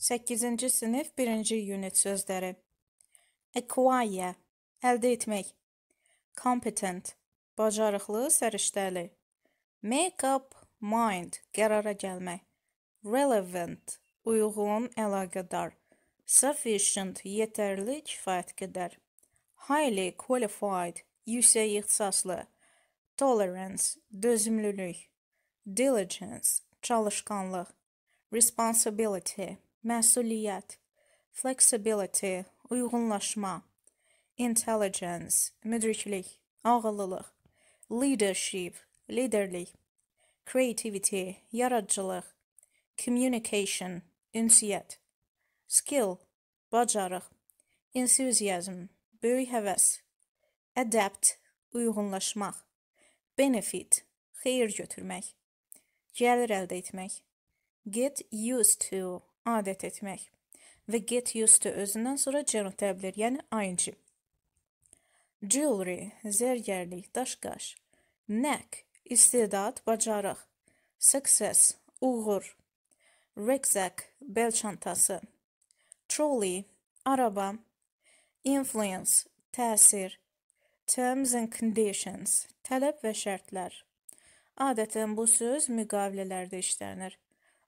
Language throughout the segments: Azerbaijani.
8-ci sinif 1-ci unit sözləri. Acquire əldə etmək. Competent bacarıqlı, səriştəli. Make up mind qərara gəlmək. Relevant uyğun, əlaqədar. Sufficient yetərli, kifayətqədər. Highly qualified yüksək ixtisaslı. Tolerance dözümlülük. Diligence çalışqanlıq. Responsibility məsuliyyət, flexibility, uyğunlaşma, intelligence, müdriklik, ağıllılıq, leadership, liderlik, creativity, yaradıcılıq, communication, ünsiyyət, skill, bacarıq, enthusiasm, böyük həvəs, adapt, uyğunlaşmaq, benefit, xeyir götürmək, gəlir əldə etmək, get used to adət etmək və get used to özündən sonra general təbilir, yəni ing. Jewelry, zərgərlik, daşqaş. Knack, istedad, bacarıq. Success, uğur. Rucksack, bel çantası. Trolley, araba. Influence, təsir. Terms and conditions, tələb və şərtlər. Adətən bu söz müqavilələrdə işlənir.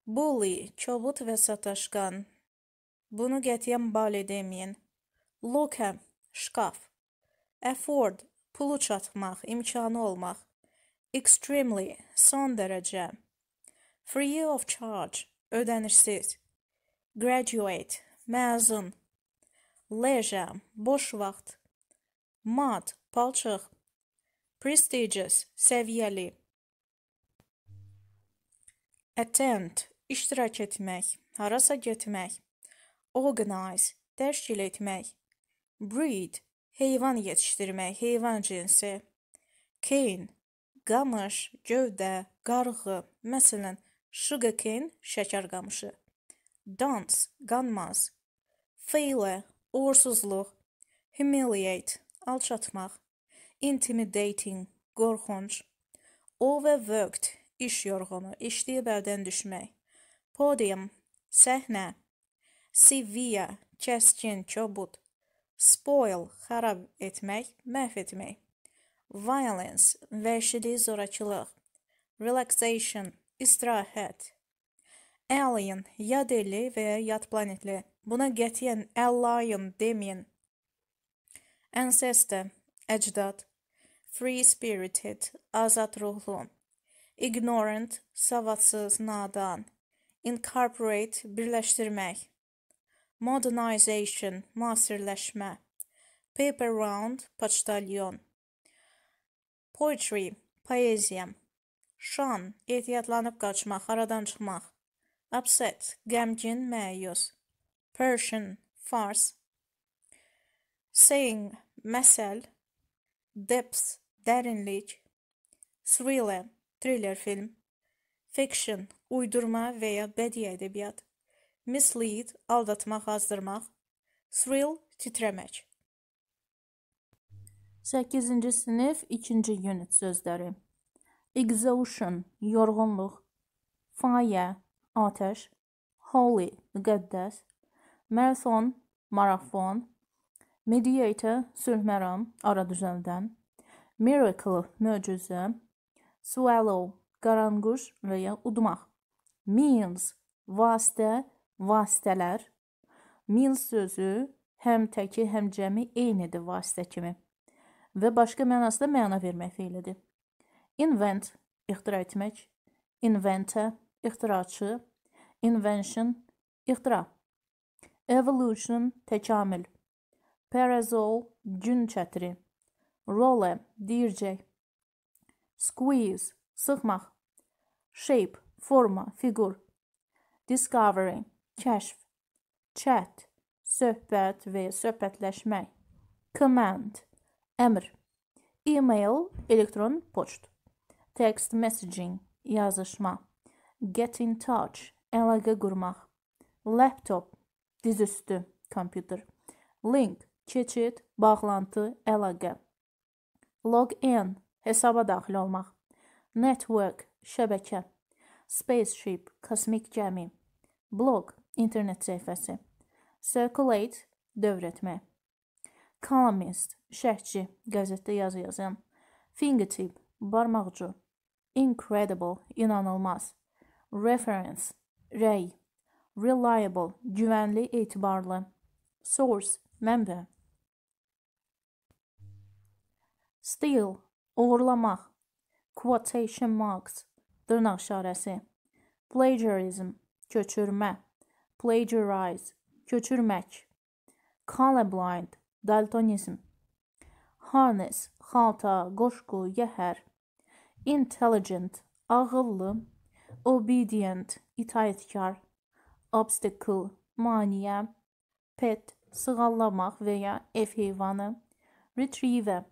Bully, kobud və sataşqan. Bunu qətiyyən bal edəməyin. Locker, şkaf. Afford, pulu çatmaq, imkanı olmaq. Extremely, son dərəcə. Free of charge, ödənişsiz. Graduate, məzun. Leisure, boş vaxt. Mad, palçıq. Prestigious, səviyyəli. Attend, iştirak etmək, harasa getmək, organize, təşkil etmək, breed, heyvan yetişdirmək, heyvan cinsi, cane, qamış, gövdə, qarğı, məsələn, sugarcane, şəkər qamışı, dance, qanmaz, failure, uğursuzluq, humiliate, alçatmaq, intimidating, qorxunc, overworked, iş yorğunu, işliyə bəldən düşmək, podium sehne, sivviya kəskin çobud, spoil xarab etmək, məhv etmək, violence vəhşilik, zorakılıq, relaxation istirahət, alien yad elli və ya yad planetli. Buna qətiyyən alien deməyin. Ancestor əcdad, free spirited, azad ruhlu, ignorant, savadsız, nadan, incorporate birləşdirmək, modernization müasirləşmə, paper round poçtalyon, poetry poeziya, şan ehtiyatlanıb qaçmaq, aradan çıxmaq, upset qəmgin, məyus, persian fars, saying məsəl, depth dərinlik, thriller thriller film, fiction uydurma və ya bədii ədəbiyyat, mislead – aldatmaq, azdırmaq, thrill – titrəmək. 8-ci sinif 2-ci unit sözləri. Exhaustion – yorğunluq, fire – atəş, holy – müqəddəs, marathon – marafon, mediator – sülhməram, ara düzəldən, miracle – möcüzə, swallow – qaranquş və ya udmaq means vasitə, vasitələr. Means sözü həm təki, həm cəmi eynidir vasitə kimi və başqa mənasında məna vermək feilidir. Invent ixtira etmək, inventor ixtiraçı, invention ixtira. Evolution təkamül. Perazol gün çətiri. Role dircək. Squeeze sıxmaq. Shape forma, fiqur. Discovery, kəşf. Chat, söhbət və söhbətləşmək. Command, əmr. E-mail, elektron poçt. Text messaging, yazışma. Get in touch, əlaqə qurmaq. Laptop, dizüstü, kompüter. Link, keçid, bağlantı, əlaqə. Log in, hesaba daxil olmaq. Network, şəbəkə. Spaceship, kosmik gəmi. Blog, internet səhifəsi. Circulate, dövr etmə. Columnist, şərhçi, qəzetdə yazı yazan. Fingertip, barmaqcu. Incredible, inanılmaz. Reference, rəy. Reliable, güvənli, etibarlı. Source, mənbə. Steal, uğurlamaq. Quotation marks, Dırnaq işarəsi. Plagiarism, köçürmə. Plagiarize, köçürmək. Colorblind, daltonizm. Harness, xalta, qoşqu, yəhər. Intelligent, ağıllı. Obedient, itayətkar. Obstacle, maniyə. Pet, sığallamaq və ya ev heyvanı. Retriever,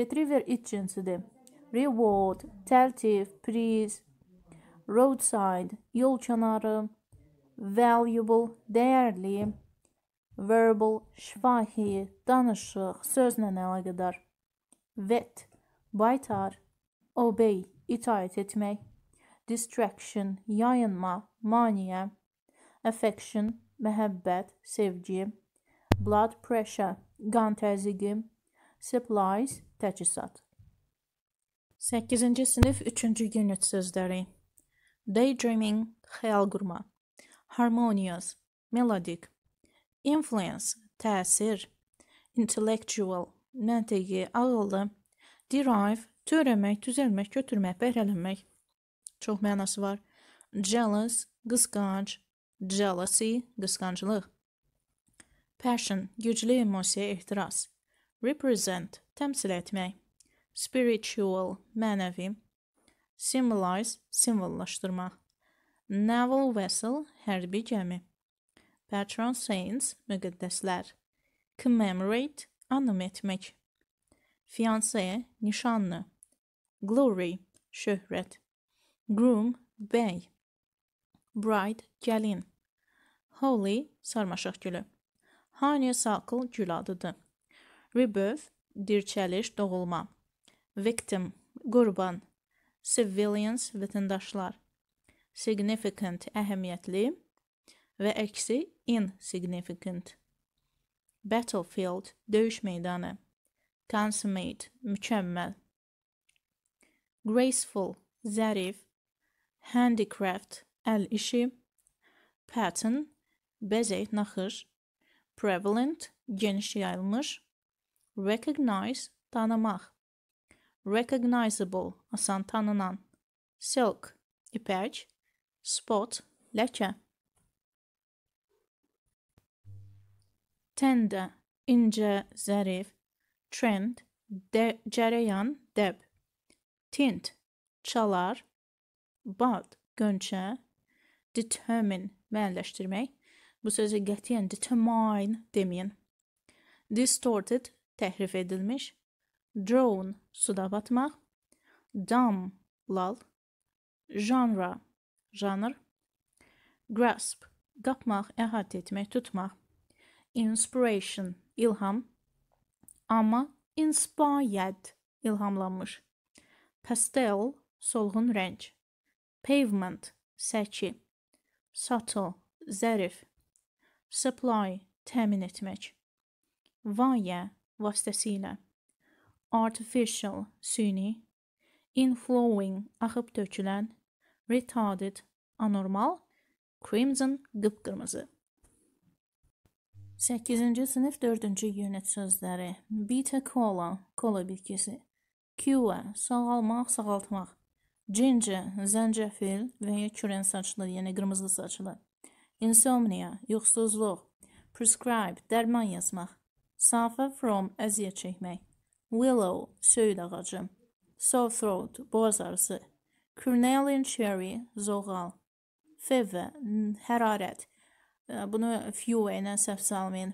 retriever it cinsidir. Reward, təltif, priz, roadside yol kənarı, valuable dəyərli, verbal şifahi, danışıq, sözlə əlaqədar, vet baytar, obey itaət etmək, distraction yayınma, maniyə, affection məhəbbət, sevgi, blood pressure qan təzyiqi, supplies təchizat. 8-ci sinif 3-cü unit sözləri daydreaming, xəyal qurma, harmonious, melodic, influence, təsir, intellectual, məntiqi, ağıllı, derive, törəmək, düzəlmək, götürmək, bəhrələnmək. Çox mənası var. Jealous, qısqanc, jealousy, qısqanclıq. Passion, güclü emosiya, ehtiras. Represent, təmsil etmək. Spiritual, mənəvi, Symbolize simvollaşdırmaq. Naval vessel hərbi gəmi. Patron saints müqəddəslər. Commemorate anım etmək. Fiance nişanlı. Glory şöhrət. Groom bey. Bride gəlin. Holy sarmaşıq gülü. Honeysuckle gül adıdır. Rebirth dirçəliş, doğulma. Victim qurban civilians vətəndaşlar significant əhəmiyyətli və əksi insignificant battlefield döyüş meydanı consummate mükəmməl graceful zərif handicraft əl işi pattern bəzək naxış prevalent geniş yayılmış recognize tanımaq recognizable, asan tanınan, silk, iperç, spot, leçe. tender ince, zarif, trend, de, cereyan, deb, tint, çalar, bad, gönçe, determine, müəlləşdirmək. Bu sözü qətiyyən determine deməyin. Distorted, təhrif edilmiş, drown suda batmaq, dumb lal, genre janr, grasp qapmaq, əhatə etmək, tutmaq, inspiration ilham, amma inspired ilhamlanmış, pastel solğun rəng, pavement səki, subtle zərif, supply təmin etmək, vayə vasitəsilə artificial, süni, inflowing, axıb tökülən, retarded, anormal, crimson, qıpqırmızı. 8-ci sinif 4-cü unit sözləri: beta cola, kola bitkisi, cure, sağalmaq, sağaltmaq, ginger, zəncəfil və ya kürən saçlı, yəni qırmızı saçlı, insomnia, yuxusuzluq, prescribe, dərman yazmaq, suffer from, əziyyət çəkmək. Willow – söyüd ağacı, Sawthroat – boğaz arısı, Cornelian cherry – zoğal, Fevve – hərarət. Bunu fuel ilə səhv salmayın.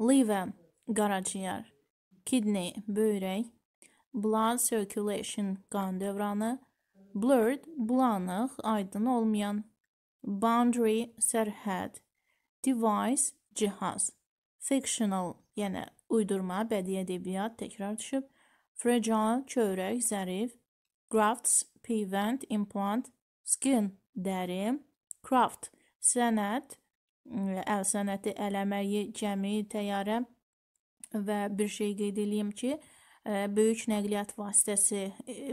Liver – qaraciyər, Kidney – böyrək, Blood circulation – qan dövranı, Blurred – bulanıq, aydın olmayan, Boundary – sərhəd, Device – cihaz, Fictional – yəni Uydurma bədii ədəbiyyat təkrar düşüb. Fragile, çörək, zərif. Grafts, peyvənd, implant. Skin, dəri. Craft, sənət, əl sənəti, əl əməyi, cəmi, təyyarə və bir şey qeyd edeyim ki, böyük nəqliyyat vasitəsi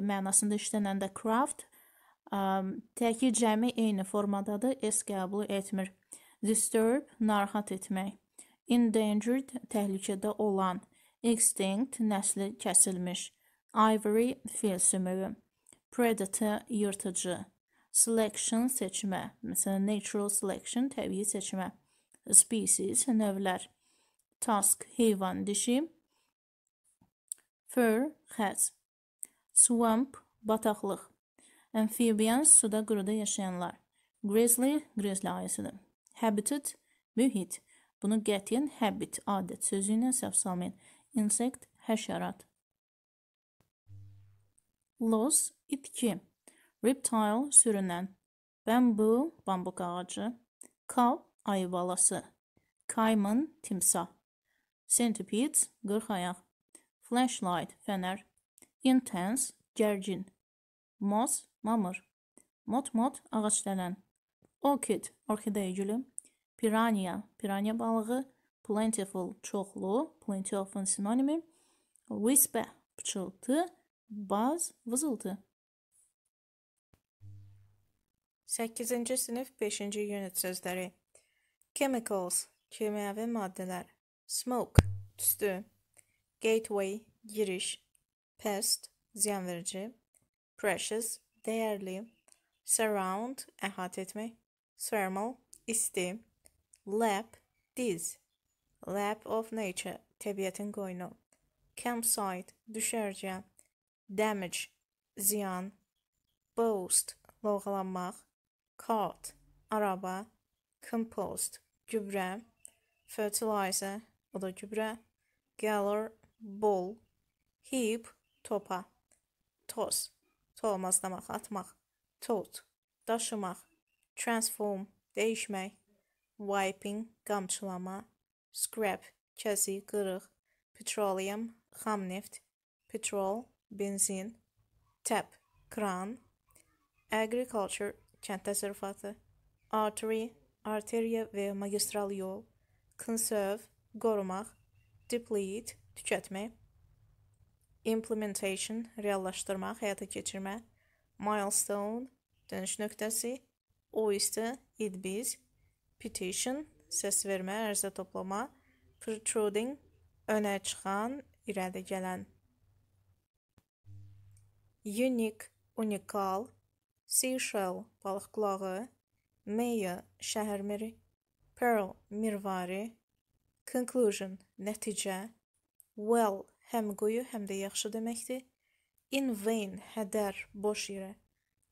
mənasında işlənəndə craft təki cəmi eyni formadadır, es qəbul etmir. Disturb, narahat etmək endangered təhlükədə olan, extinct nəsli kəsilmiş, ivory fil sümüyü, predator yırtıcı, selection seçmə, məsələn natural selection təbii seçmə, species növlər, task heyvan dişi, fur xəz, swamp bataqlıq, amphibians suda quruda yaşayanlar, grizzly grizzly ayısıdır, habitat mühit, Bunu qətiyyən habit, adət sözü ilə səhvsalmayın. Insect, həşərat. Los, itki. Reptile, sürünən. Bamboo, bambuq ağacı. Cow, ayı balası. Caiman, timsah. Centipedes, qırx ayaq. Flashlight, fənər. Intense, gərgin. Moss, mamır. Mot-mot, ağac dələn. Orchid, orxideya gülü. Piranya, piranya balığı. Plentiful, çoxlu. Plenty of'un sinonimi. Whisper, pıçıltı. Buzz, vızıltı. 8-ci sinif 5-ci unit sözləri. Chemicals, kimyəvi maddələr. Smoke, tüstü. Gateway, giriş. Pest, ziyan verici. Precious, dəyərli. Surround, əhatə etmək. Thermal, isti. Lap, diz. Lap of nature, təbiətin qoynu. Campsite, düşərgə. Damage, ziyan. Boast, loğalanmaq. Cart, araba. Compost, gübrə. Fertilizer, o da gübrə. Galler, bol. Heap, topa. Toz, tolmazlamaq, atmaq. Tote, daşımaq. Transform, dəyişmək wiping, qamçılama, scrap, kəsik, qırıq, petroleum, xam neft, petrol, benzin, tap, kran, agriculture, kənd təsərrüfatı, artery, arteriya və magistral yol, conserve, qorumaq, deplete, tükətmək, implementation, reallaşdırmaq, həyata keçirmə, milestone, dönüş nöqtəsi, oyster, idbiz, Petition, səs vermə, ərizə toplama. Protruding, önə çıxan, irəli gələn. Unique, unikal. Seashell, balıq qulağı. Mayor, şəhər meri. Pearl, mirvari. Conclusion, nəticə. Well, həm quyu, həm də yaxşı deməkdir. In vain, hədər, boş yerə.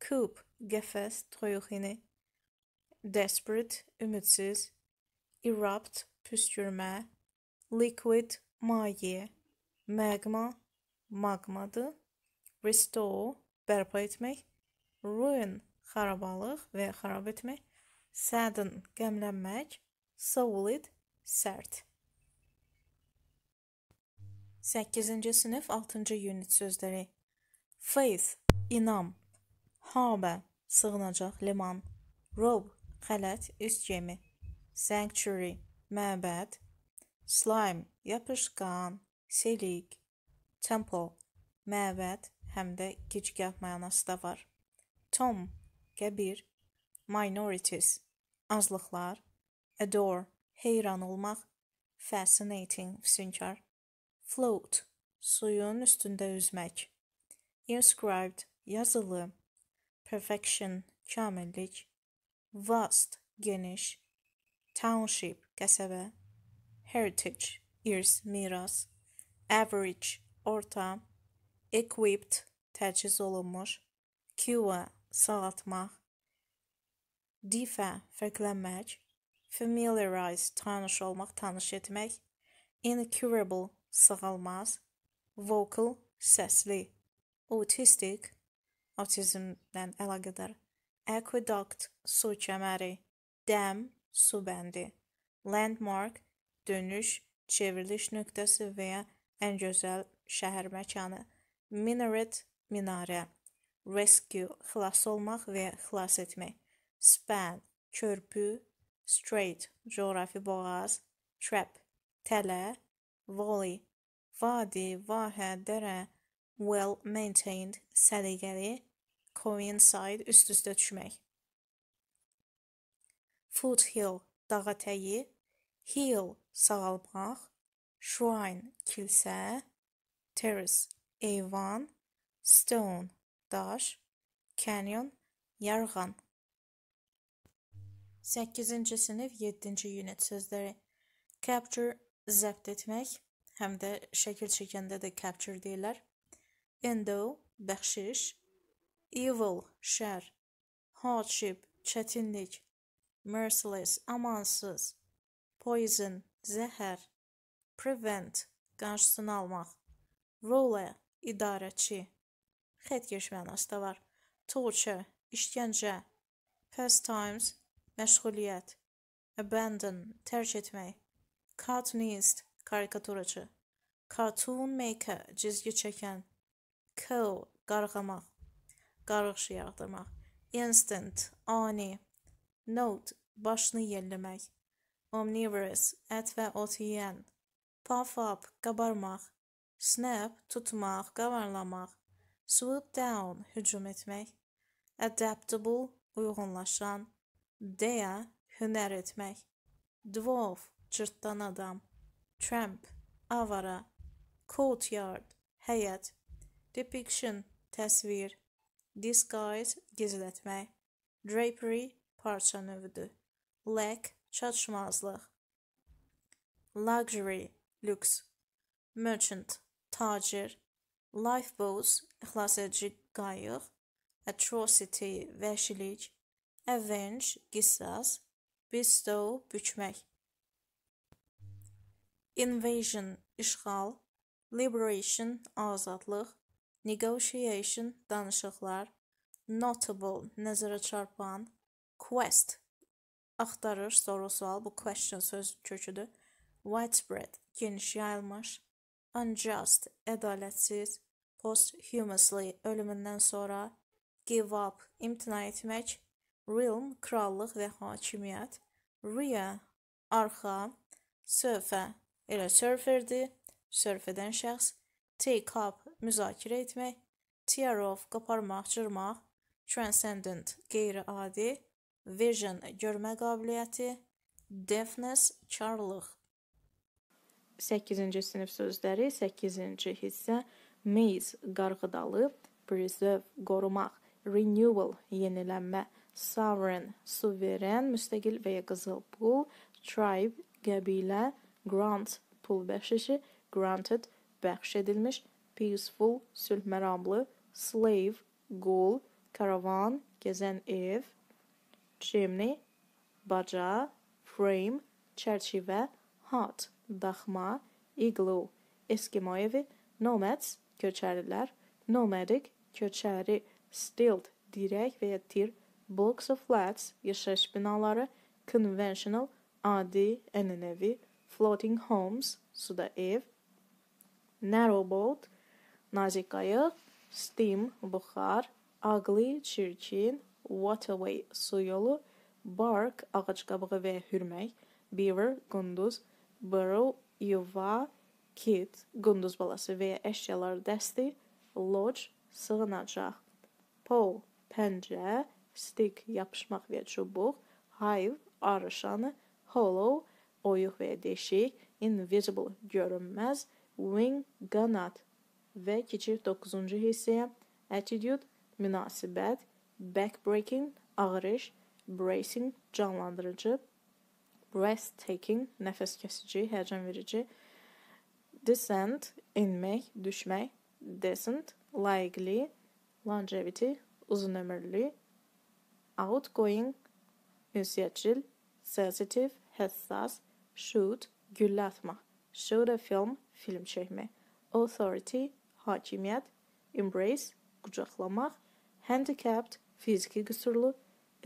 Coop, qəfəs, toyuq ini desperate, ümidsiz, erupt, püskürmə, liquid, maye, magma, magmadır, restore, bərpa etmək, ruin, xarabalıq və ya xarab etmək, sadden, qəmlənmək, solid, sərt. 8-ci sinif 6-cı unit sözləri. Faith, inam, harbor, sığınacaq, liman, robe, Xələt, üz gemi. Sanctuary, məbəd. Slime, yapışqan, selik. Temple, məbəd, həm də gicgah mənası da var. Tom, qəbir. Minorities, azlıqlar. Adore, heyran olmaq. Fascinating, füsunkar. Float, suyun üstündə üzmək. Inscribed, yazılı. Perfection, kamillik vast geniş, township qəsəbə, heritage irs miras, average orta, equipped təchiz olunmuş, cure sağaltmaq, defa fərqlənmək, familiarize tanış olmaq, tanış etmək, incurable sağalmaz, vocal səsli, autistic autizmdən əlaqədar aqueduct su kəməri, dəm su bəndi, landmark dönüş, çevriliş nöqtəsi və ya ən gözəl şəhər məkanı, minaret minarə, rescue xilas olmaq və ya xilas etmək, span körpü, strait coğrafi boğaz, trap tələ, valley vadi, vahə, dərə, well maintained səliqəli Coinside üst-üstə düşmək. Foothill dağa təyi, hill sağalmaq, shrine kilsə, terrace eyvan, stone daş, canyon yarğan. 8-ci sinif 7-ci unit sözləri capture zəbt etmək, həm də şəkil çəkəndə də capture deyirlər. Endo bəxşiş evil, şər, hardship, çətinlik, merciless, amansız, poison, zəhər, prevent, qarşısını almaq, ruler, idarəçi, xətkeş mənası da var, torture, işgəncə, pastimes, məşğuliyyət, abandon, tərk etmək, cartoonist, karikaturaçı, cartoon maker, cizgi çəkən, kill, qarğamaq qarğış yaratmaq. Instant, ani. Note, başını yelləmək. Omnivorous, ət və ot yeyən. Puff up, qabarmaq. Snap, tutmaq, qabarlamaq. Swoop down, hücum etmək. Adaptable, uyğunlaşan. Deyə, hünər etmək. Dwarf, cırtdan adam. Tramp, avara. Courtyard, həyət. Depiction, təsvir disguise gizlətmək, drapery parça növüdür. Lack çatışmazlıq. Luxury lüks. Merchant tacir. Lifeboats xilas edici qayıq. Atrocity vəhşilik. Avenge qisas. Bestow bükmək. Invasion işğal. Liberation azadlıq negotiation, danışıqlar, notable, nəzərə çarpan, quest, axtarır, soru-sual, bu question söz köküdür. Widespread, geniş yayılmış, unjust, ədalətsiz, posthumously, ölümündən sonra, give up, imtina etmək, realm, krallıq və hakimiyyət, rear, arxa, sörfə, elə sörferdir, sörf edən şəxs, take up, müzakirə etmək, tear off, qaparmaq, cırmaq, transcendent, qeyri-adi, vision, görmə qabiliyyəti, deafness, çarlıq. 8-ci sinif sözləri, 8-ci hissə maize, qarğıdalı, preserve, qorumaq, renewal, yenilənmə, sovereign, suveren, müstəqil və ya qızıl pul, tribe, qəbilə, grant, pul bəxşişi, granted, bəxş edilmiş, peaceful sülh məramlı, slave qul, caravan gəzən ev, chimney baca, frame çərçivə, hut daxma, igloo Eskimo evi, nomads köçərlilər, nomadic köçəri, stilt dirək və ya tir, blocks of flats yaşayış binaları, conventional adi ənənəvi, floating homes suda ev, narrow boat Nazik qayıq, steam, buxar, ugly, çirkin, waterway, su yolu, bark, ağac qabığı və hürmək, beaver, qunduz, burrow, yuva, kit, qunduz balası və ya əşyalar dəsti, lodge, sığınacaq, pole, pəncə, stick, yapışmaq və çubuq, hive, arışanı, hollow, oyuq və ya deşik, invisible, görünməz, wing, qanat, ve keçir 9. hisseye attitude, münasibet, backbreaking, ağrış, bracing, canlandırıcı, breathtaking, nəfəs kəsici, həyəcan verici, descent, enmək, düşmək, descent, likely, longevity, uzun ömürlü, outgoing, ünsiyyətçil, sensitive, həssas, shoot, güllə atmaq, shoot a film, film çəkmək, authority, hakimiyyət, embrace, qucaqlamaq, handicapped, fiziki qüsurlu,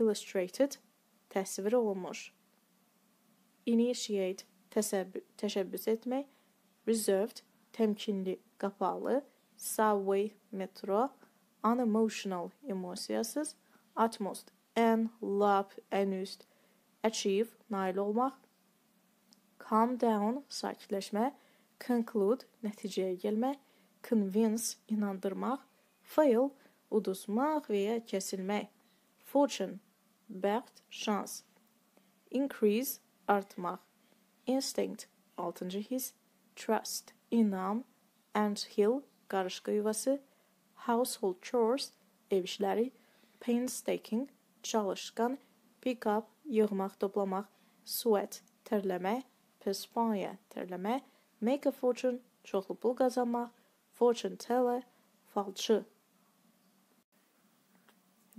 illustrated, təsvir olunmuş. Initiate, təşəbbüs etmək, reserved, təmkinli, qapalı, subway, metro, unemotional, emosiyasız, atmost, ən, lap, ən üst, achieve, nail olmaq, calm down, sakitləşmə, conclude, nəticəyə gəlmək, convince inandırmaq, fail uduzmaq və ya kəsilmək. Fortune bəxt, şans. Increase artmaq. Instinct altıncı his. Trust inam. Ant hill qarışqa yuvası. Household chores ev işləri. Painstaking çalışqan. Pick up yığmaq, toplamaq. Sweat tərləmək. Perspire tərləmək. Make a fortune çoxlu pul qazanmaq fortune teller, falçı.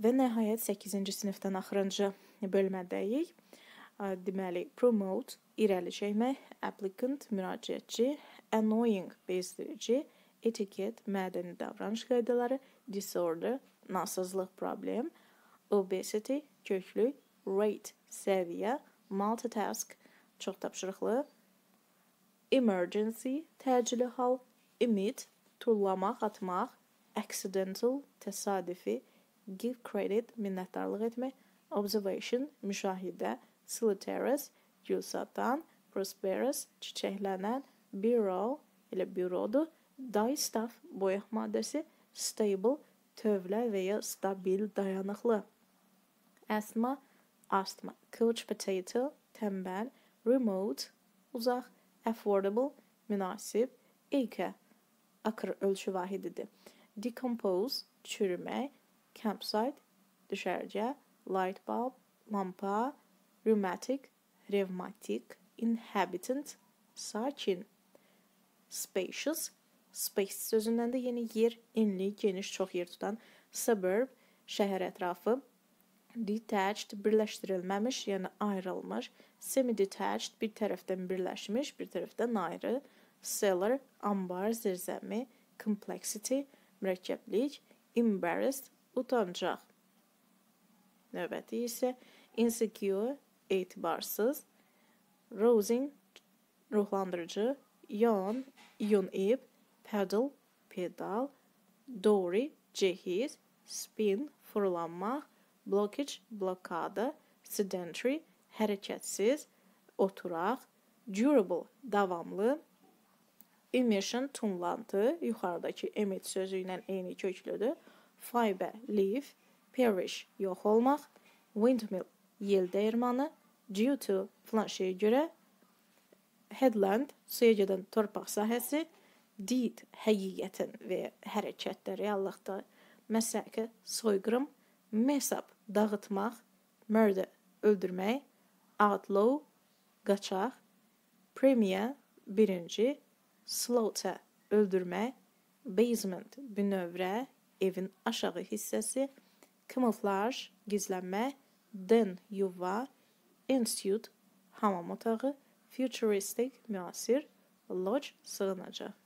Və nəhayət 8-ci sinifdən axırıncı bölmədəyik. Deməli, promote irəli çəkmək, applicant müraciətçi, annoying bezdirici, etiket mədəni davranış qaydaları, disorder nasazlıq problem, obesity köklük, rate səviyyə, multitask çox tapşırıqlı, emergency təcili hal, emit tullamaq, atmaq, accidental, təsadüfi, give credit, minnətdarlıq etmək, observation, müşahidə, sliterous, gül satan, prosperous, çiçəklənən, bureau, elə bürodur, dye stuff, boyaq maddəsi, stable, tövlə və ya stabil, dayanıqlı. Asthma, astma, couch potato, tənbəl, remote, uzaq, affordable, münasib, ekə, akr ölçü vahididir. Decompose, çürümək, campsite, düşərgə, light bulb, lampa, rheumatic, revmatik, inhabitant, sakin. Spacious, space sözündən də yeni yer, enli, geniş, çox yer tutan, suburb, şəhər ətrafı, detached, birləşdirilməmiş, yəni ayrılmış, semi-detached, bir tərəfdən birləşmiş, bir tərəfdən ayrı, cellar, ambar, zirzəmi, complexity, mürəkkəblik, embarrassed, utancaq. Növbəti isə insecure, etibarsız, rousing, ruhlandırıcı, yawn, yunib, pedal, pedal, dory, cehiz, spin, fırlanmaq, blockage, blokada, sedentary, hərəkətsiz, oturaq, durable, davamlı, Immersion tumlantı yuxarıdakı emit sözü ilə eyni köklüdür. Fiber leaf, perish yox olmaq, windmill yel dəyirmanı, due to planşeyə görə headland suya gedən torpaq sahəsi, deed həqiqətin və hərəkətdə reallıqda məsəkə soyqırım, mesab dağıtmaq, murder öldürmək, outlaw qaçaq, premier birinci, slaughter öldürmə, basement bünövrə, evin aşağı hissəsi, camouflage gizlənmə, den yuva, institute hamam otağı, futuristic müasir, lodge sığınacaq.